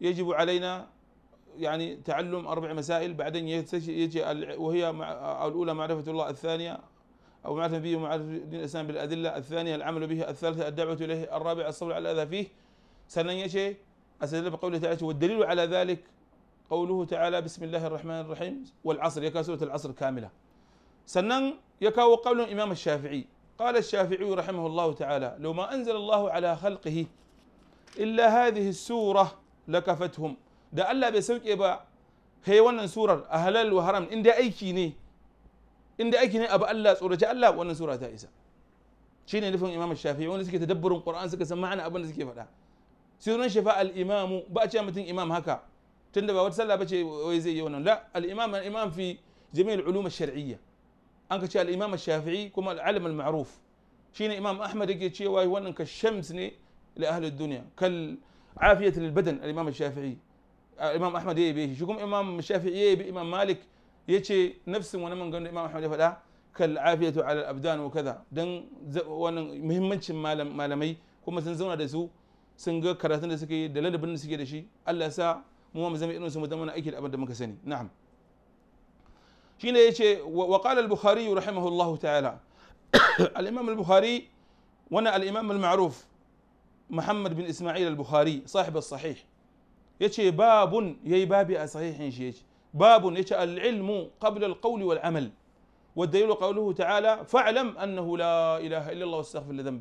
يجب علينا يعني تعلم أربع مسائل بعدين يجي وهي الأولى معرفة الله الثانية أو معرفة به ومعرفة دين الإسلام بالأدلة الثانية العمل به الثالثة الدعوة إليه الرابعة الصبر على الأذى فيه سنن يجي استدل بقوله تعالى والدليل على ذلك قوله تعالى بسم الله الرحمن الرحيم والعصر يكا سوره العصر كامله سنن يكا وقول الامام الشافعي قال الشافعي رحمه الله تعالى لو ما أنزل الله على خلقه إلا هذه السورة lakafatuhum da Allah bai sauke ba kai wannan surar a halal wa haram inda aiki ne inda aiki ne abu Allah tsoraci Allah wannan sura ta isa shine nufin Imam Shafi'i wanda suke tadabburin Qur'an suka san ma'ana abin da suke faɗa sunan shafa al-imam ba a ce mutum imam haka tunda ba wata sallah bace wai zai yi wannan la al-imam al-imam fi jami'il ulum ash-shar'iyya an ka ce al-imam ash-shafi'i kuma al-alim al-ma'ruf shine Imam Ahmad yake cewa wannan ka shams ne li ahli ad-dunya kal عافية للبدن الإمام الشافعي الإمام أحمد يبي شو كم إمام الشافعي يبي إمام مالك يجي نفس وانا من قال الإمام أحمد فلا كالعافية على الأبدان وكذا دن وانا مهمنش مالم مالمي kuma sun zauna da su sun ga karatun da suke da ladabin da suke da shi Allah sa mu ma zama irin su mu zama aiki da abin da muka sani na'am shine yace wa qala al ta'ala al bukhari wana al al-ma'ruf muhammad bin isma'il al-bukhari sahib sahih yace babu yayi babi sahihin shi yace babun yace al-ilmu qabla al-qawl wal amal والدليل قوله تعالى فاعلم انه لا اله الا الله واستغفر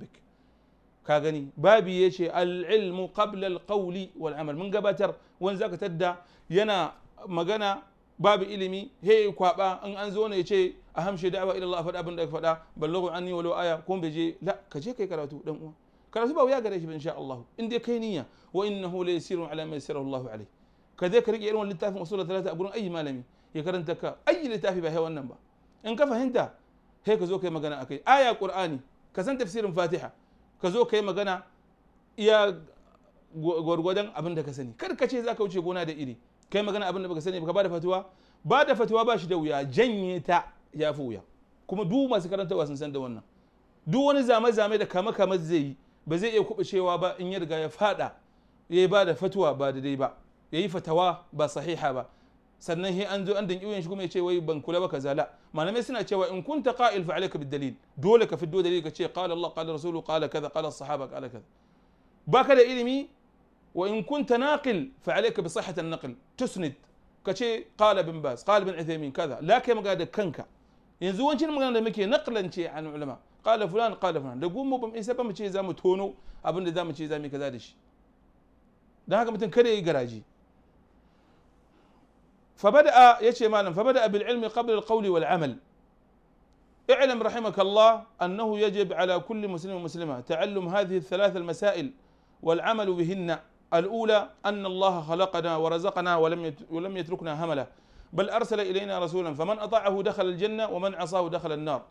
ka gani babi ya al'ilmu qabla alƙauli wal mun gabatar wani zaka tadda yana magana babu ilimi he kwaba in an zo ne ya ce a hamshe da'awa ila Allah faɗa abin ka faɗa ballagu anni walau aya kun bai je la ka je karatu dan karatu ba wuya gare shi ba insha Allah in dai kai niyya wa innahu la yasirun ala ma yasirahu Allah alayhi ka je ka rike irin wannan littafin usul talata a gurin ayi malami ya karanta ka ayi littafi ba hewan nan ba in ka fahimta sai ka zo kai magana akai aya qur'ani ka san tafsirin fatiha ka zo kai magana iya gwargwadon abin da ka sani kar ka ce za ka wuce gona da iri kai magana abin da baka sani baka ba da fatuwa ba da shi da wuya janye ta ya fi wuya kuma duk karanta karantarwa sun san da wannan duk wani zame-zame da kama zai yi ba zai iya kubucewa ba in ya riga ya fada ya yi ba da fatuwa ba daidai ba ya yi fatawa ba sahiha ba sannan he an zo an danki shi kuma ya ce wai ban kula ba kaza la malamai suna cewa in kunta qa'il fa alayka dalil dole ka fiddo dalil ka ce qala Allah qala rasulu qala kaza qala sahaba qala kaza baka da ilimi wa in kunta naqil fa alayka bi sihhati an-naql tusnid ka ce qala bin bas qala bin uthaymin kaza la kai magana da kanka yanzu wancan magana da muke naqlan ce an ulama قال فلان قال فلان da قوم mu ba mu isa ba تونو أبن za mu زامي كذا ده mu ce za mu kaza da فبدأ يشي مالم فبدأ بالعلم قبل القول والعمل اعلم رحمك الله أنه يجب على كل مسلم ومسلمة تعلم هذه الثلاث المسائل والعمل بهن الأولى أن الله خلقنا ورزقنا ولم ولم يتركنا هملا بل أرسل إلينا رسولا فمن أطاعه دخل الجنة ومن عصاه دخل النار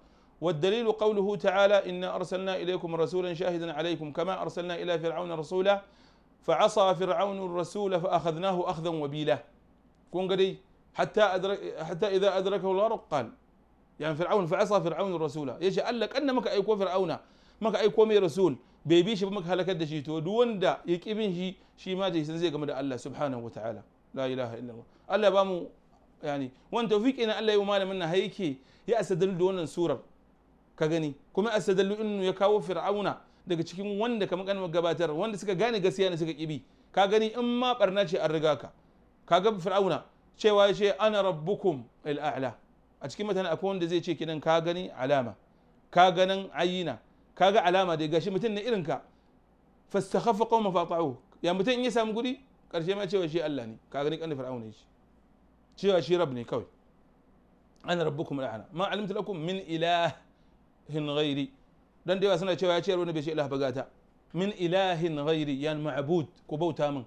والدليل قوله تعالى إنا أرسلنا إليكم رسولا شاهدا عليكم كما أرسلنا إلى فرعون رسولا فعصى فرعون الرسول فأخذناه أخذا وبيلا كون قدي حتى أدرك حتى إذا أدركه الغرق قال يعني فرعون فعصى فرعون الرسول يجي قال لك أن مك أيكو فرعون مك أيكو مي رسول بيبي شب مك هلك دشي تو دون دا يكيبن شي شي ما جي سنزي كما الله سبحانه وتعالى لا إله إلا الله الله بامو يعني وانت فيك إن الله يمال منا هيكي يأسدل دون سورة ka gani kuma asadallu innu ya kawo fir'auna daga cikin wanda kamar kan gabatar wanda suka gane gaskiya ne suka kibi ka gani in ma barna ce an riga ka ka ga fir'auna cewa ya ce ana rabbukum al'a'la a cikin mutane akwai wanda zai ce kidan ka gani alama ka ganin ayina ka ga alama dai gashi mutum na irin ka fastakhaffa qawma fata'u ya mutum in ya samu guri karshe ma cewa shi Allah ne ka gani kan fir'auna shi cewa shi rab ne kawai ana rabbukum al'a'la ma alimtu lakum min ilah hin ghairi dan da suna cewa ya ciyar wani bai ce ilah bagata min ilahin ghairi yan ma'bud ko bauta min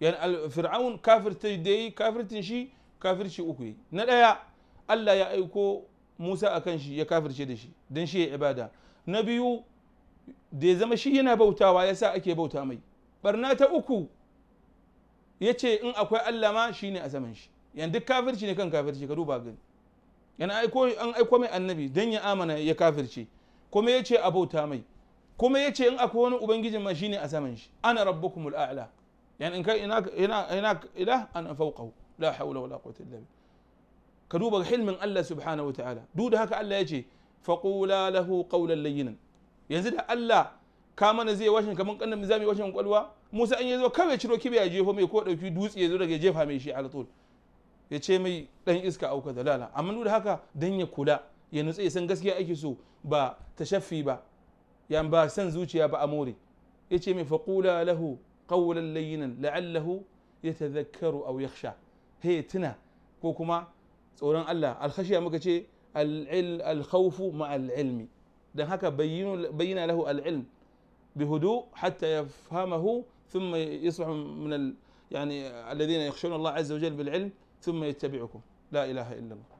yan fir'aun kafirta da yi kafirtin shi kafirci uku yi na ɗaya Allah ya aiko Musa a kan shi ya kafirce da shi don shi ya ibada na biyu da ya zama shi yana bautawa ya sa ake bauta mai barna ta uku ya ce in akwai Allah ma shi ne a saman shi yan duk kafirci ne kan kafirci ka duba gani yana aiko an aiko mai annabi dan ya amana ya kafirce kuma ya ce abauta mai kuma ya ce in akwai wani ubangijin ma shine a saman shi ana rabbukumul a'la yani in kai ina ina ina ilah an fawqahu la hawla wala quwwata illa billah ka duba hilmin Allah subhanahu wataala duk da haka Allah ya ce faqula lahu qawlan layyinan yanzu da Allah ka mana zai washin kaman kannan mu zami washin kwalwa Musa an yazo kawai ciro kibiya jefo mai ko dauki dutse yazo daga jefa mai shi alatul ya ce mai dan iska auka dalala amma duk haka dan ya kula ya nutse ya san gaskiya ake so ba tashaffi ba ya ba san zuciya ba amore ya ce mai faqula lahu qawlan layyinan la'allahu yatadhakkaru aw yakhsha he tuna ko kuma tsoron Allah alkhashiya muka ce al'il alkhawfu ma'a alilmi dan haka bayyinu bayyana lahu alilm بهدوء حتى يفهمه ثم يصبح من ال... يعني الذين يخشون الله عز وجل بالعلم ثم يتبعكم لا اله الا الله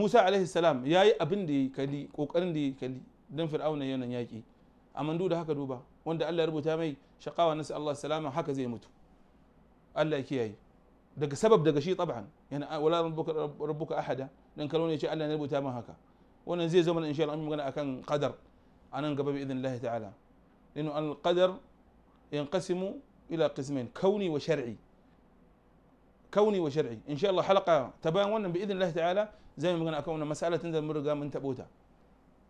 موسى عليه السلام يا أبندي كلي كوكرن دي كلي دن فرعون يا نن ياكي اما دودا هكا دوبا وندا الله ربو تامي شقاوة نسأل الله السلامة هكا زي متو الله كياي دك سبب دك شيء طبعا يعني ولا ربك ربك احدا لان كلون يا الله ربو تامي هكا ونزيد زمن ان شاء الله انا كان قدر انا انقب باذن الله تعالى لانه القدر ينقسم الى قسمين كوني وشرعي كوني وشرعي ان شاء الله حلقه تباونا باذن الله تعالى زي ما قلنا كون مساله انت مرقه من تبوته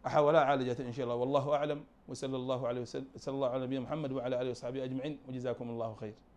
احاول اعالجها ان شاء الله والله اعلم وصلى الله عليه وسلم صلى الله على نبينا محمد وعلى اله وصحبه اجمعين وجزاكم الله خير